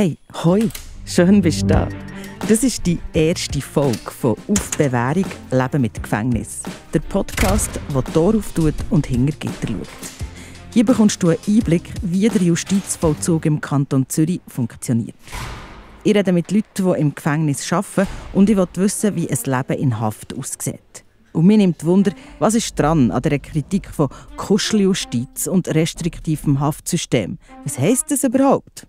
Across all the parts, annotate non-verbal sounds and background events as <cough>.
Hey, hoi, schön bist du da. Das ist die erste Folge von Auf Bewährung Leben mit Gefängnis. Der Podcast, der Tor auftut und hinter Gitter schaut. Hier bekommst du einen Einblick, wie der Justizvollzug im Kanton Zürich funktioniert. Ich rede mit Leuten, die im Gefängnis arbeiten und ich will wissen, wie ein Leben in Haft aussieht. Und mir nimmt Wunder, was ist dran an der Kritik von Kuscheljustiz und restriktivem Haftsystem? Was heisst das überhaupt?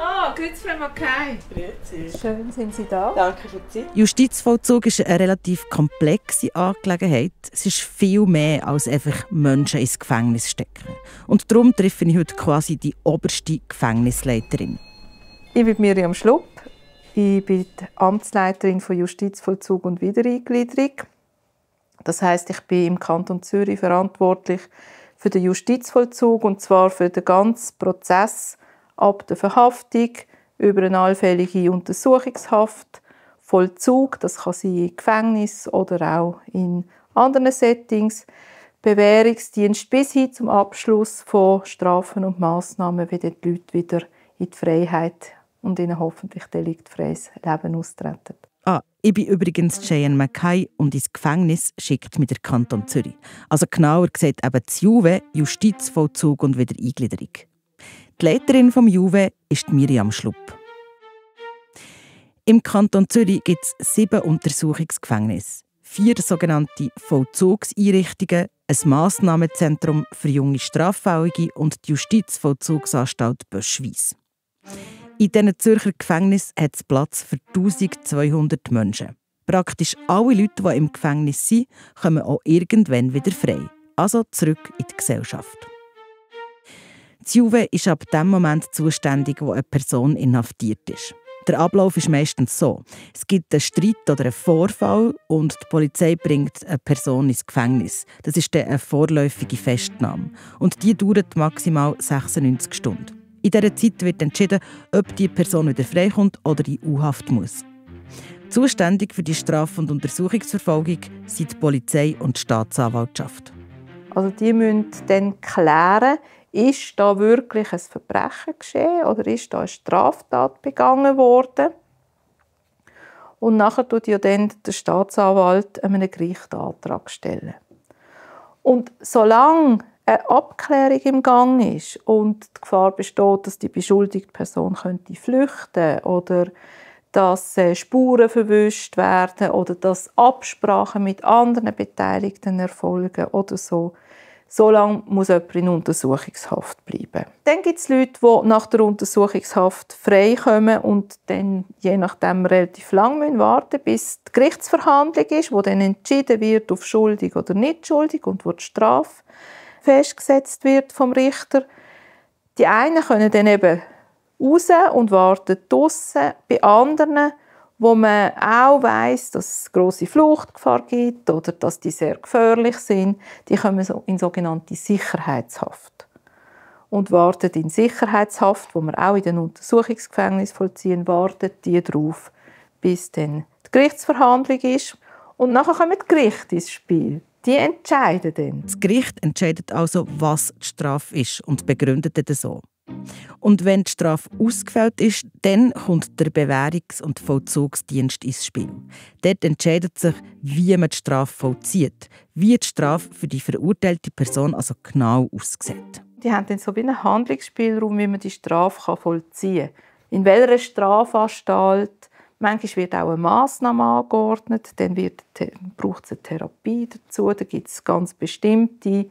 Ah, grüezi Frau Mackay. Grüezi. Schön sind Sie da. Danke für die Zeit. Justizvollzug ist eine relativ komplexe Angelegenheit. Es ist viel mehr als einfach Menschen ins Gefängnis stecken. Und darum treffe ich heute quasi die oberste Gefängnisleiterin. Ich bin Miriam Schlupp. Ich bin die Amtsleiterin von Justizvollzug und Wiedereingliederung. Das heißt, ich bin im Kanton Zürich verantwortlich für den Justizvollzug und zwar für den ganzen Prozess ab der Verhaftung über eine allfällige Untersuchungshaft, Vollzug, das kann sein im Gefängnis oder auch in anderen Settings, Bewährungsdienst bis hin zum Abschluss von Strafen und Maßnahmen, wie die Leute wieder in die Freiheit und in ein hoffentlich deliktfreies Leben austreten. Ah, ich bin übrigens Cheyenne Mackay und ins Gefängnis schickt mit der Kanton Zürich. Also genauer gesagt eben die Juve, Justizvollzug und Wiedereingliederung. Die Leiterin vom Juve ist Miriam Schlupp. Im Kanton Zürich gibt es sieben Untersuchungsgefängnisse, vier sogenannte Vollzugseinrichtungen, ein Massnahmenzentrum für junge Straffällige und die Justizvollzugsanstalt Böschwies. In diesen Zürcher Gefängnissen hat es Platz für 1200 Menschen. Praktisch alle Leute, die im Gefängnis sind, kommen auch irgendwann wieder frei, also zurück in die Gesellschaft. Die Juve ist ab dem Moment zuständig, wo eine Person inhaftiert ist. Der Ablauf ist meistens so. Es gibt einen Streit oder einen Vorfall und die Polizei bringt eine Person ins Gefängnis. Das ist dann eine vorläufige Festnahme. Und die dauert maximal 96 Stunden. In dieser Zeit wird entschieden, ob die Person wieder freikommt oder in U-Haft muss. Zuständig für die Straf- und Untersuchungsverfolgung sind die Polizei und die Staatsanwaltschaft. Also die müssen dann klären, ist da wirklich ein Verbrechen geschehen oder ist da eine Straftat begangen worden? Und nachher tut ja dann der Staatsanwalt einen Gerichtsantrag stellen. Und solange eine Abklärung im Gang ist und die Gefahr besteht, dass die beschuldigte Person könnte flüchten oder dass äh, Spuren verwischt werden oder dass Absprachen mit anderen Beteiligten erfolgen oder so, so lange muss jemand in Untersuchungshaft bleiben. Dann gibt es Leute, die nach der Untersuchungshaft frei kommen und dann je nachdem relativ lange warten müssen, bis die Gerichtsverhandlung ist, wo dann entschieden wird, auf schuldig oder nicht schuldig und wo die Strafe festgesetzt wird vom Richter. Die einen können dann eben raus und warten draussen. Bei anderen wo man auch weiß, dass es große Fluchtgefahr gibt oder dass die sehr gefährlich sind, die kommen in sogenannte Sicherheitshaft und warten in Sicherheitshaft, wo man auch in den Untersuchungsgefängnis vollziehen, wartet die darauf, bis dann die Gerichtsverhandlung ist und nachher kommen die Gerichte ins Spiel. Die entscheiden dann. Das Gericht entscheidet also, was die Strafe ist und begründet das so. Und wenn die Strafe ausgefällt ist, dann kommt der Bewährungs- und Vollzugsdienst ins Spiel. Dort entscheidet sich, wie man die Strafe vollzieht, wie die Strafe für die verurteilte Person also genau aussieht. Die haben dann so einen Handlungsspielraum, wie man die Strafe vollziehen kann. In welcher Strafanstalt Manchmal wird auch eine Massnahme angeordnet, dann braucht es eine Therapie dazu, da gibt es ganz bestimmte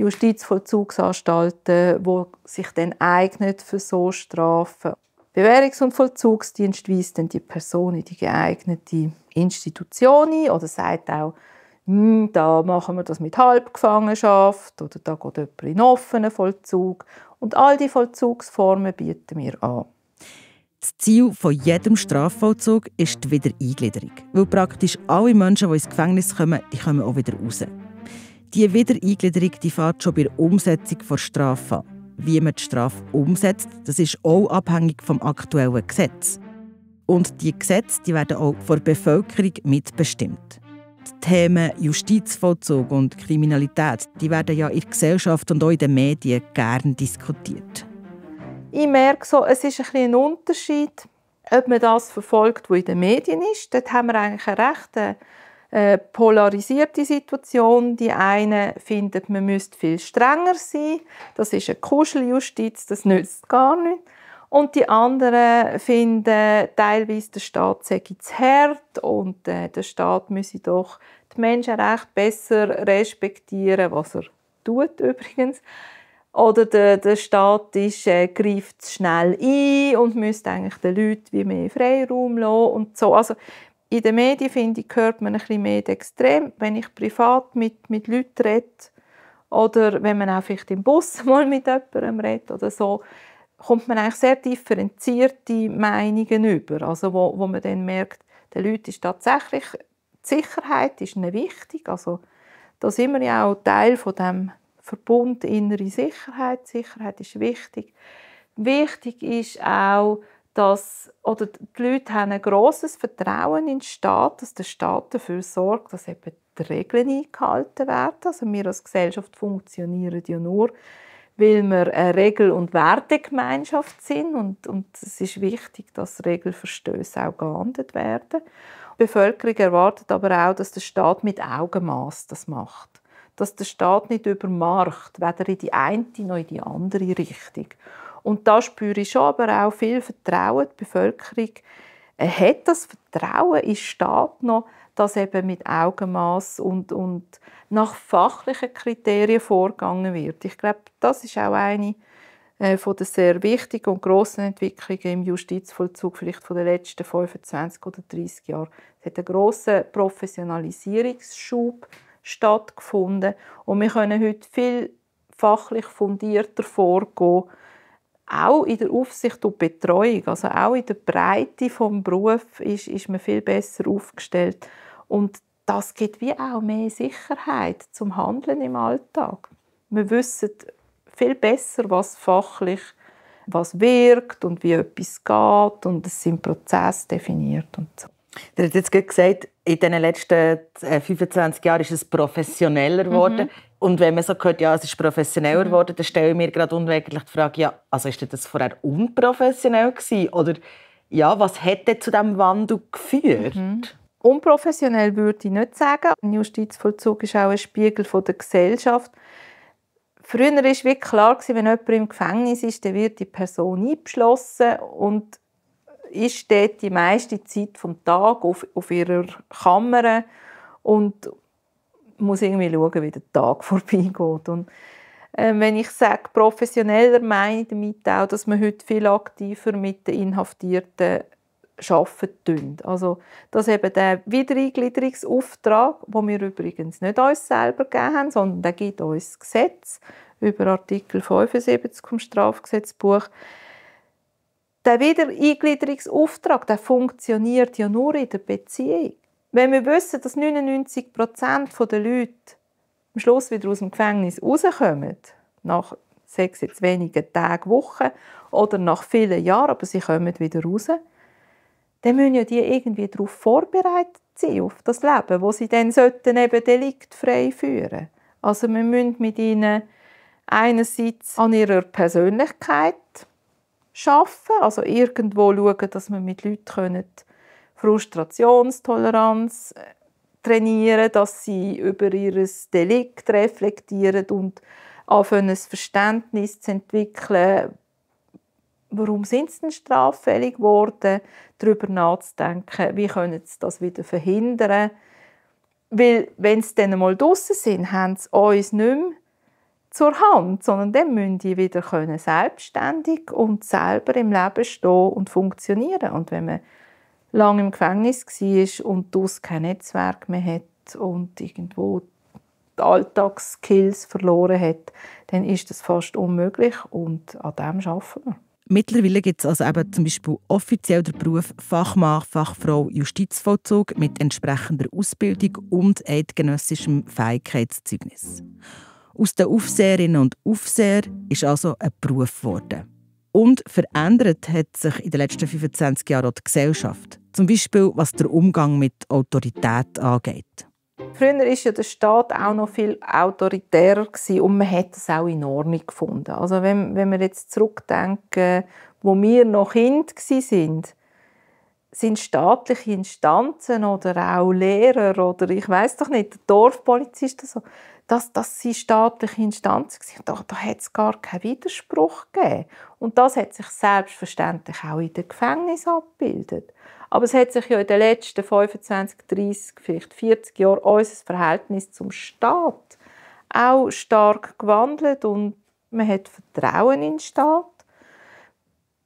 Justizvollzugsanstalten, wo sich dann eignet für so Strafen. Bewährungs- und Vollzugsdienst weist dann die Person in die geeignete Institution ein oder sagt auch, hm, da machen wir das mit Halbgefangenschaft oder da geht jemand in offenen Vollzug. Und all die Vollzugsformen bieten wir an. Das Ziel von jedem Strafvollzug ist die Wiedereingliederung, weil praktisch alle Menschen, die ins Gefängnis kommen, die kommen auch wieder raus. Die Wiedereingliederung die fährt schon bei der Umsetzung der Strafe an. Wie man die Strafe umsetzt, das ist auch abhängig vom aktuellen Gesetz. Und die Gesetze die werden auch von der Bevölkerung mitbestimmt. Die Themen Justizvollzug und Kriminalität die werden ja in der Gesellschaft und auch in den Medien gern diskutiert. Ich merke so, es ist ein, ein Unterschied, ob man das verfolgt, was in den Medien ist. Dort haben wir eigentlich einen rechten äh, polarisierte Situation. Die einen finden, man müsste viel strenger sein. Das ist eine Kuscheljustiz, das nützt gar nichts. Und die anderen finden teilweise, der Staat sei zu hart und äh, der Staat müsse doch die Menschenrechte besser respektieren, was er tut <laughs> übrigens. Oder der, der Staat ist, äh, greift schnell ein und müsste eigentlich den Leuten wie mehr Freiraum lassen und so. Also in den Medien, finde ich, hört man ein bisschen mehr extrem. Wenn ich privat mit, mit Leuten rede oder wenn man auch vielleicht im Bus <laughs> mal mit jemandem redet oder so, kommt man eigentlich sehr differenzierte Meinungen über. Also wo, wo man dann merkt, den Leuten ist tatsächlich die Sicherheit ist ihnen wichtig. Also da sind wir ja auch Teil von dem Verbund innere Sicherheit. Sicherheit ist wichtig. Wichtig ist auch, dass, oder die Leute haben ein großes Vertrauen in den Staat, dass der Staat dafür sorgt, dass eben die Regeln eingehalten werden. Also wir als Gesellschaft funktionieren ja nur, weil wir eine Regel- und Wertegemeinschaft sind und, und es ist wichtig, dass Regelverstöße auch geahndet werden. Die Bevölkerung erwartet aber auch, dass der Staat mit Augenmaß das macht dass der Staat nicht übermacht, weder in die eine noch in die andere Richtung. Und da spüre ich schon aber auch viel Vertrauen. Die Bevölkerung äh, hat das Vertrauen in den Staat noch, dass eben mit Augenmaß und, und nach fachlichen Kriterien vorgegangen wird. Ich glaube, das ist auch eine äh, von der sehr wichtigen und grossen Entwicklungen im Justizvollzug vielleicht von den letzten 25 oder 30 Jahren. Es hat einen grossen Professionalisierungsschub stattgefunden und wir können heute viel fachlich fundierter vorgehen auch in der Aufsicht und Betreuung, also auch in der Breite vom Beruf ist, ist man viel besser aufgestellt und das gibt wie auch mehr Sicherheit zum Handeln im Alltag. Wir wissen viel besser, was fachlich was wirkt und wie etwas geht und es sind Prozesse definiert und so. Du hast jetzt gerade gesagt, in den letzten 25 äh, Jahren ist es professioneller mhm. geworden. Mhm. Und wenn man so hört, ja, es ist professioneller mhm. geworden, mhm. dann stelle ich mir gerade unweigerlich die Frage, ja, also ist das vorher unprofessionell gewesen? Oder ja, was hätte zu diesem Wandel geführt? Mhm. Unprofessionell würde ich nicht sagen. Ein Justizvollzug ist auch ein Spiegel der Gesellschaft. Früher war wirklich klar, wenn jemand im Gefängnis ist, dann wird die Person eingeschlossen und ist dort die meiste Zeit vom Tag auf, auf ihrer Kammer und muss irgendwie schauen, wie der Tag <laughs> vorbeigeht. Und äh, wenn ich sage professioneller, meine ich damit auch, dass man heute viel aktiver mit den Inhaftierten arbeiten tun. Also, dass eben der Wiedereingliederungsauftrag, den wir übrigens nicht uns selber gegeben haben, sondern der gibt uns Gesetz über Artikel 75 vom Strafgesetzbuch, der Wiedereingliederungsauftrag, der funktioniert ja nur in der Beziehung. Wenn wir wissen, dass 99 Prozent der Leute am Schluss wieder aus dem Gefängnis rauskommen, nach sechs jetzt wenigen Tagen, Wochen oder nach vielen Jahren, aber sie kommen wieder raus, dann müssen ja die irgendwie darauf vorbereitet sein, auf das Leben, wo sie dann sollten eben deliktfrei führen. Also wir müssen mit ihnen einerseits an ihrer Persönlichkeit schaffen, also irgendwo schauen, dass man mit Leuten können Frustrationstoleranz äh, trainieren, dass sie über ihr Delikt reflektieren und anfangen, ein Verständnis zu entwickeln, warum sind sie denn straffällig geworden, darüber nachzudenken, wie können sie das wieder verhindern. Weil, wenn sie dann mal draußen sind, haben sie uns nicht mehr zur Hand, sondern dann müssen die wieder können, selbstständig und selber im Leben stehen und funktionieren. Und wenn man lange im Gefängnis war und daraus kein Netzwerk mehr hat und irgendwo die Alltagsskills verloren hat, dann ist das fast unmöglich und an dem arbeiten wir. Mittlerweile gibt es also eben zum Beispiel offiziell den Beruf Fachmann, Fachfrau Justizvollzug mit entsprechender Ausbildung und eidgenössischem Fähigkeitszeugnis. Aus den Aufseherinnen und Aufseher ist also ein Beruf geworden. Und verändert hat sich in den letzten 25 Jahren auch die Gesellschaft. Zum Beispiel, was der Umgang mit Autorität angeht. Früher war ja der Staat auch noch viel autoritärer und man hat es auch in Ordnung gefunden. Also wenn, wenn wir jetzt zurückdenken, wo wir noch Kind waren, sind staatliche Instanzen oder auch Lehrer oder ich weiß doch nicht, Dorfpolizisten so, das, das sind staatliche Instanzen gewesen. Da, da hat es gar keinen Widerspruch gegeben. Und das hat sich selbstverständlich auch in den Gefängnissen abgebildet. Aber es hat sich ja in den letzten 25, 30, vielleicht 40 Jahren unser Verhältnis zum Staat auch stark gewandelt und man hat Vertrauen in den Staat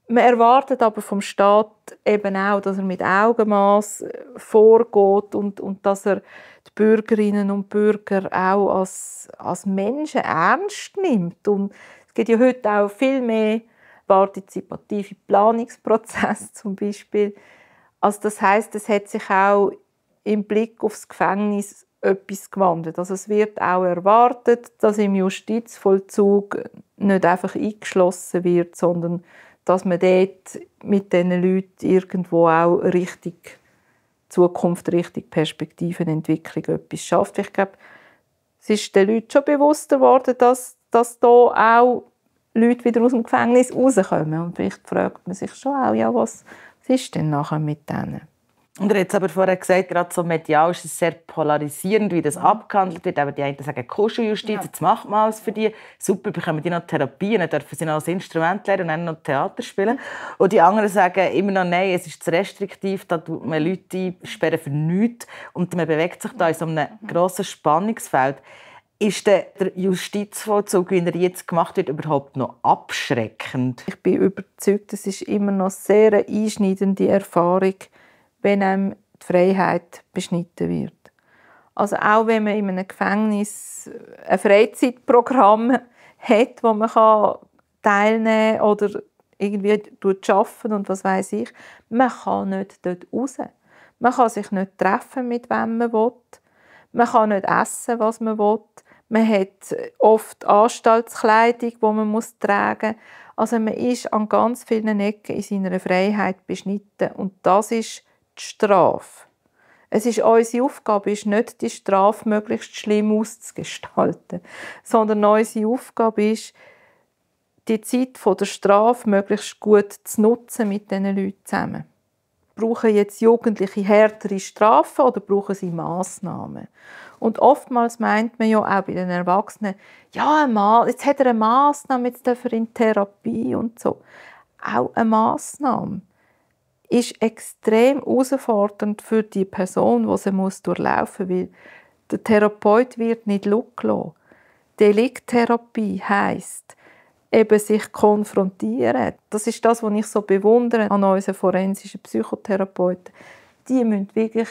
man erwartet aber vom Staat eben auch, dass er mit Augenmaß äh, vorgeht und, und dass er die Bürgerinnen und Bürger auch als, als Menschen ernst nimmt. Und es gibt ja heute auch viel mehr partizipative Planungsprozesse <laughs> zum Beispiel. Also das heißt, es hat sich auch im Blick aufs Gefängnis etwas gewandelt. Also es wird auch erwartet, dass im Justizvollzug nicht einfach eingeschlossen wird, sondern dass man dort mit diesen Leuten irgendwo auch richtig Zukunft, richtig Perspektivenentwicklung etwas schafft. Ich glaube, es ist den Leuten schon bewusster geworden, dass, hier da auch Leute wieder aus dem Gefängnis rauskommen. Und vielleicht fragt man sich schon auch, ja, was ist denn nachher mit denen? Und er hat aber vorher gesagt, gerade so medial ist es sehr polarisierend, wie das mhm. abgehandelt wird. Aber die einen sagen Kuscheljustiz, ja. jetzt macht man alles für die. Super, bekommen die noch Therapien, dann dürfen sie noch als Instrument lernen und dann noch Theater spielen. Und die anderen sagen immer noch, nein, es ist zu restriktiv, da tut man Leute sperren für nichts. Und man bewegt sich da in so einem mhm. grossen Spannungsfeld. Ist der Justizvollzug, wie er jetzt gemacht wird, überhaupt noch abschreckend? Ich bin überzeugt, es ist immer noch sehr eine einschneidende Erfahrung wenn einem die Freiheit beschnitten wird. Also auch wenn man in einem Gefängnis äh, ein Freizeitprogramm <laughs> hat, wo man kann teilnehmen kann oder irgendwie arbeiten und was weiß ich, man kann nicht dort raus. Man kann sich nicht treffen, mit wem man will. Man kann nicht essen, was man will. Man hat oft Anstaltskleidung, die man muss tragen muss. Also man ist an ganz vielen Ecken in seiner Freiheit beschnitten. Und das ist die Strafe. Es ist unsere Aufgabe, ist nicht die Strafe möglichst schlimm auszugestalten, sondern unsere Aufgabe ist, die Zeit der Strafe möglichst gut zu nutzen mit diesen Leuten zusammen. Brauchen jetzt Jugendliche härtere Strafen oder brauchen sie Massnahmen? Und oftmals meint man ja auch bei den Erwachsenen, ja, jetzt hat er eine Massnahme, jetzt darf er in Therapie und so. Auch eine Massnahme ist extrem herausfordernd für die Person, die sie muss durchlaufen muss, der Therapeut wird nicht schauen Delikttherapie heisst, eben sich konfrontieren. Das ist das, was ich so bewundere an unseren forensischen Psychotherapeuten. Die müssen wirklich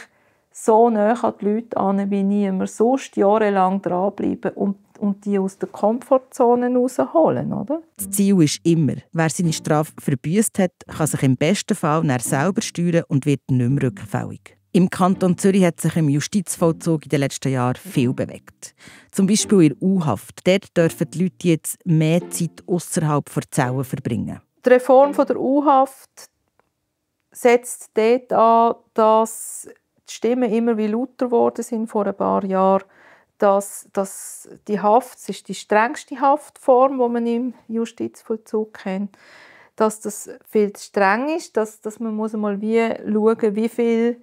so nah an die Leute an, wie niemand sonst jahrelang dranbleiben und und die aus der Komfortzone rausholen, oder? Das Ziel ist immer, wer seine Strafe verbüßt hat, kann sich im besten Fall nach selber steuern und wird nicht mehr rückfällig. Im Kanton Zürich hat sich im Justizvollzug in den letzten Jahren viel bewegt. Zum Beispiel in U-Haft. Dort dürfen die Leute jetzt mehr Zeit außerhalb der Zellen verbringen. Die Reform der U-Haft setzt dort an, dass die Stimmen immer wie lauter geworden sind vor ein paar Jahren dass, dass die Haft, das ist die strengste Haftform, die man im Justizvollzug kennt, dass das viel zu streng ist, dass, dass man muss mal wie schauen, wie viel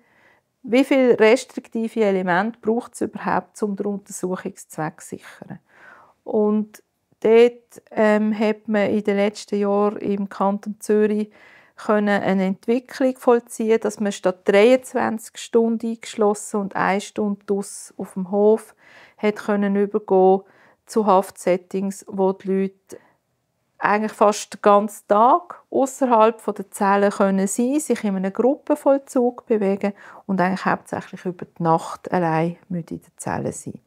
wie viel restriktive Elemente braucht es überhaupt, um den Untersuchungszweck zu sichern. Und dort ähm, hat man in den letzten Jahren im Kanton Zürich können eine Entwicklung vollziehen, dass man statt 23 Stunden eingeschlossen und eine Stunde draus auf dem Hof hat können übergehen zu Haftsettings, wo die Leute eigentlich fast den ganzen Tag außerhalb der Zellen können sein, sich in einem Gruppenvollzug bewegen und eigentlich hauptsächlich über die Nacht allein in der Zelle sein.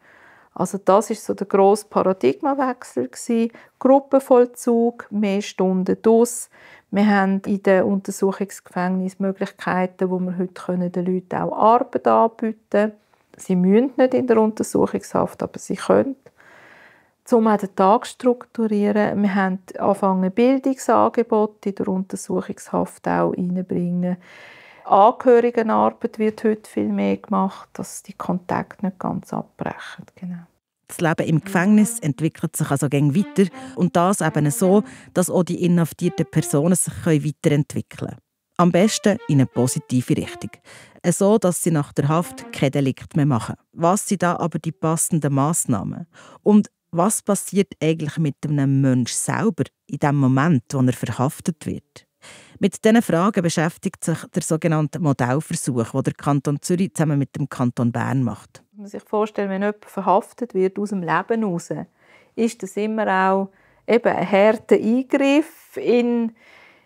Also das ist so der grosse Paradigmawechsel gewesen. Gruppenvollzug, mehr Stunden draus, wir haben in den Untersuchungsgefängnissen Möglichkeiten, wo wir heute den Leuten auch Arbeit anbieten können. Sie müssen nicht in der Untersuchungshaft, aber sie können. Um auch den Tag zu strukturieren, wir haben angefangen, Bildungsangebote in der Untersuchungshaft auch reinzubringen. Angehörigenarbeit wird heute viel mehr gemacht, dass die Kontakte nicht ganz abbrechen. Genau. Das Leben im Gefängnis entwickelt sich also gegen weiter und das eben so, dass auch die inhaftierten Personen sich weiterentwickeln können. Am besten in eine positive Richtung. So, dass sie nach der Haft kein Delikt mehr machen. Was sind da aber die passenden Massnahmen? Und was passiert eigentlich mit einem Menschen selber in dem Moment, wo er verhaftet wird? Mit diesen Fragen beschäftigt sich der sogenannte Modellversuch, den der Kanton Zürich zusammen mit dem Kanton Bern macht. Man muss sich vorstellen, wenn jemand verhaftet wird aus dem Leben heraus, ist das immer auch eben ein harter Eingriff in,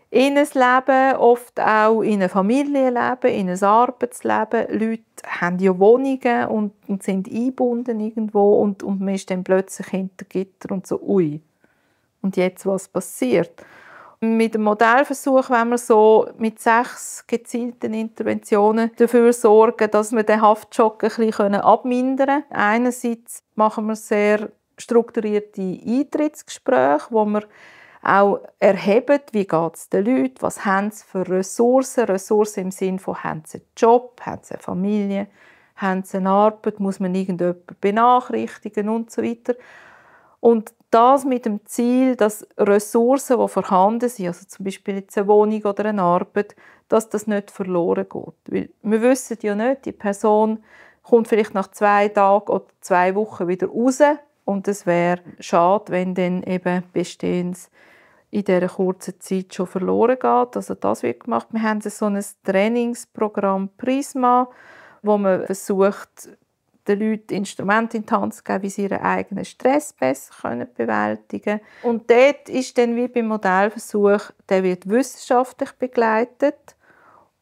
in ein Leben, oft auch in ein Familienleben, in ein Arbeitsleben. Leute haben ja Wohnungen und, und sind eingebunden irgendwo und, und man ist dann plötzlich hinter Gitter und so, ui, und jetzt was passiert? Mit dem Modellversuch wollen wir so mit sechs gezielten Interventionen dafür sorgen, dass wir den Haftschock ein bisschen abmindern können. Einerseits machen wir sehr strukturierte Eintrittsgespräche, wo wir auch erheben, wie geht es den Leuten, was haben sie für Ressourcen. Ressourcen im Sinne von, haben sie einen Job, haben sie eine Familie, haben sie eine Arbeit, muss man irgendjemanden benachrichtigen und so weiter. Und das mit dem Ziel, dass Ressourcen, die vorhanden sind, also zum Beispiel jetzt eine Wohnung oder eine Arbeit, dass das nicht verloren geht. Weil wir wissen ja nicht, die Person kommt vielleicht nach zwei Tagen oder zwei Wochen wieder raus und es wäre schade, wenn dann eben Bestehendes in dieser kurzen Zeit schon verloren geht. Also das wird gemacht. Wir haben so ein Trainingsprogramm Prisma, wo man versucht, den Leuten Instrumente in die Hand zu geben, wie sie ihren eigenen Stress besser bewältigen können. Und dort ist dann wie beim Modellversuch, der wird wissenschaftlich begleitet.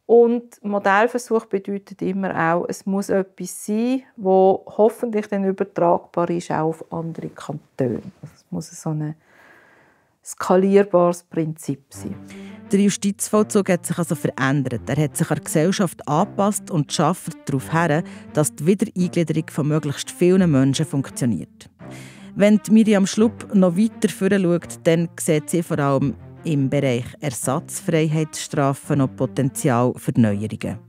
Und Modellversuch bedeutet immer auch, es muss etwas sein, das hoffentlich dann übertragbar ist auch auf andere Kantone. Also es muss so eine skalierbares Prinzip sind. Der Justizvollzug hat sich also verändert. Er hat sich an die Gesellschaft angepasst und schafft darauf her, dass die Wiedereingliederung von möglichst vielen Menschen funktioniert. Wenn Miriam Schlupp noch weiter vorne schaut, dann sieht sie vor allem im Bereich Ersatzfreiheitsstrafen noch Potenzial für Neuerungen.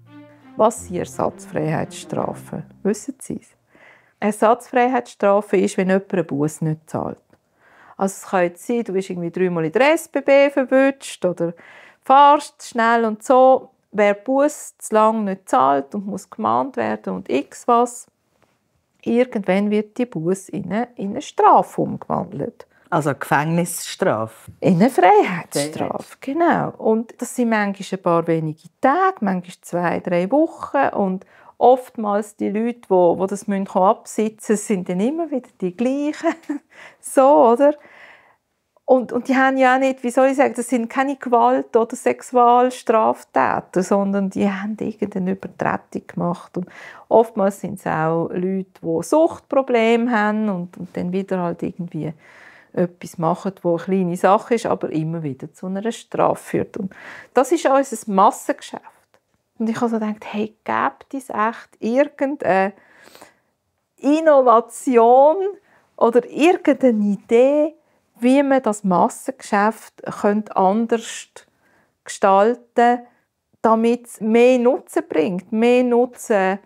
Was sind Ersatzfreiheitsstrafen? Wissen Sie es? Ersatzfreiheitsstrafe ist, wenn jemand einen Bus nicht zahlt. Also es kann sein, du bist irgendwie dreimal in der SBB verwünscht oder fahrst schnell und so. Wer Buß zu lang nicht zahlt und muss gemahnt werden und x was, irgendwann wird die Bus in eine, in eine Strafe umgewandelt. Also eine Gefängnisstrafe? In eine Freiheitsstrafe, genau. Und das sind manchmal ein paar wenige Tage, manchmal zwei, drei Wochen und oftmals die Leute, die wo, wo das müssen absitzen müssen, sind dann immer wieder die gleichen. <laughs> so, oder? Und, und die haben ja auch nicht, wie soll ich sagen, das sind keine Gewalt- oder Sexualstraftäter, sondern die haben irgendeine Übertretung gemacht. Und oftmals sind es auch Leute, die Suchtprobleme haben und, und dann wieder halt irgendwie etwas machen, wo eine kleine Sache ist, aber immer wieder zu einer Strafe führt. Und das ist auch unser Massengeschäft. Und ich habe so gedacht, hey, gibt es echt irgendeine Innovation oder irgendeine Idee, wie man das Massengeschäft könnte anders gestalten könnte, damit es mehr Nutzen bringt, mehr Nutzen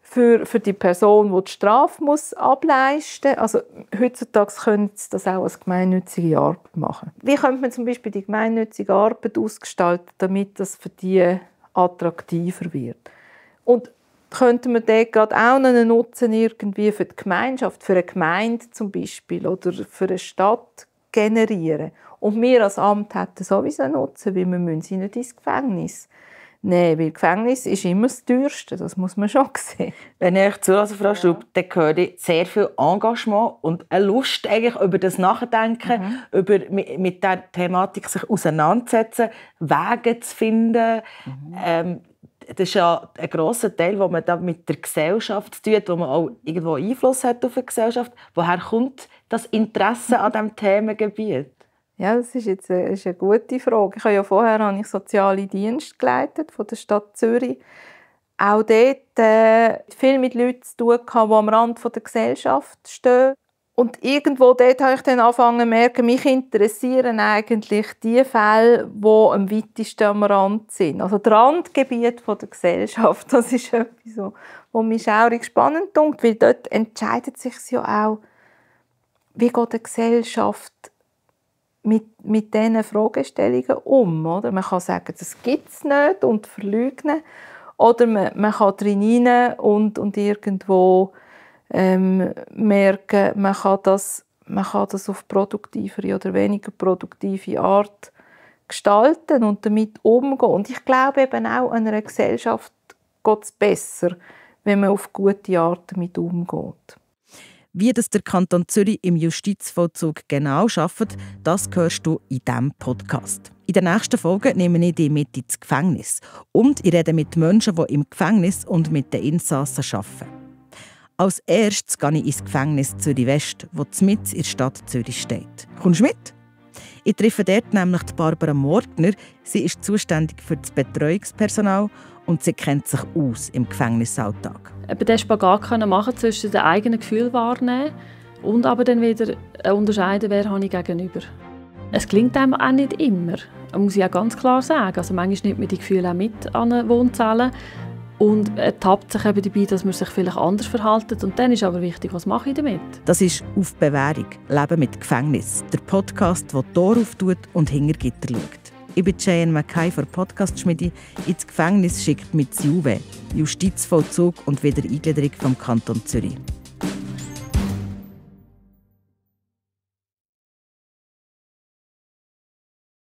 für, für die Person, die die Strafe muss ableisten muss. Also heutzutage könnte das auch als gemeinnützige Arbeit machen. Wie könnte man zum Beispiel die gemeinnützige Arbeit ausgestalten, damit das für die attraktiver wird. Und könnte man dort gerade auch einen Nutzen irgendwie für die Gemeinschaft, für eine Gemeinde zum Beispiel oder für eine Stadt generieren. Und wir als Amt hätten sowieso einen Nutzen, weil wir müssen sie nicht ins Gefängnis müssen Nein, weil Gefängnis ist immer das teuerste, das muss man schon <laughs> sehen. Wenn ich euch zulasse, Frau Strupp, ja. dann höre ich sehr viel Engagement und eine Lust eigentlich über das Nachdenken, mhm. über mit dieser Thematik sich auseinandersetzen, Wege zu finden. Mhm. Ähm, das ist ja ein grosser Teil, wo man da mit der Gesellschaft tut, wo man auch irgendwo Einfluss hat auf die Gesellschaft. Woher kommt das Interesse an mhm. diesem Themengebiet? Ja, das ist jetzt eine, ist eine gute Frage. Ich habe ja vorher habe ich soziale Dienste geleitet von der Stadt Zürich. Auch dort äh, viel mit Leuten zu tun gehabt, die am Rand der Gesellschaft stehen. Und irgendwo dort habe ich dann angefangen zu merken, mich interessieren eigentlich die Fälle, die am weitesten am Rand sind. Also das Randgebiet der Gesellschaft, <laughs> das ist etwas, so, was mich schaurig spannend tut, weil dort entscheidet sich ja auch, wie geht eine Gesellschaft mit, mit diesen Fragestellungen um. Oder? Man kann sagen, das gibt es nicht und verleugnen. Oder man, man kann drin hinein und, und irgendwo ähm, merken, man kann, das, man kann das auf produktivere oder weniger produktive Art gestalten und damit umgehen. Und ich glaube eben auch, in einer Gesellschaft geht es besser, wenn man auf gute Art damit umgeht. Wie das der Kanton Zürich im Justizvollzug genau schafft, das hörst du in diesem Podcast. In der nächsten Folge nehme ich dich mit ins Gefängnis und ich rede mit Menschen, die im Gefängnis und mit den Insassen arbeiten. Als erstes gehe ich ins Gefängnis Zürich West, wo mitten in der Stadt Zürich steht. Kommst du mit? Ich treffe dort nämlich Barbara Mortner. Sie ist zuständig für das Betreuungspersonal und sie kennt sich aus im Gefängnisalltag. Eben den Spagat können machen zwischen den eigenen Gefühlen wahrnehmen und aber dann wieder äh, unterscheiden, wer habe ich gegenüber. Es klingt einem auch nicht immer. Das muss ich auch ganz klar sagen. Also manchmal nimmt man die Gefühle auch mit an eine Wohnzelle und ertappt sich eben dabei, dass man sich vielleicht anders verhält. Und dann ist aber wichtig, was mache ich damit? Das ist «Auf Bewährung – Leben mit Gefängnis», der Podcast, der Tor auftut und hinter Gitter schaut. Ich bin Jane Mackay von Podcast-Schmiede. Ins Gefängnis schickt mit Juve, Justizvollzug und Wiedereingliederung vom Kanton Zürich.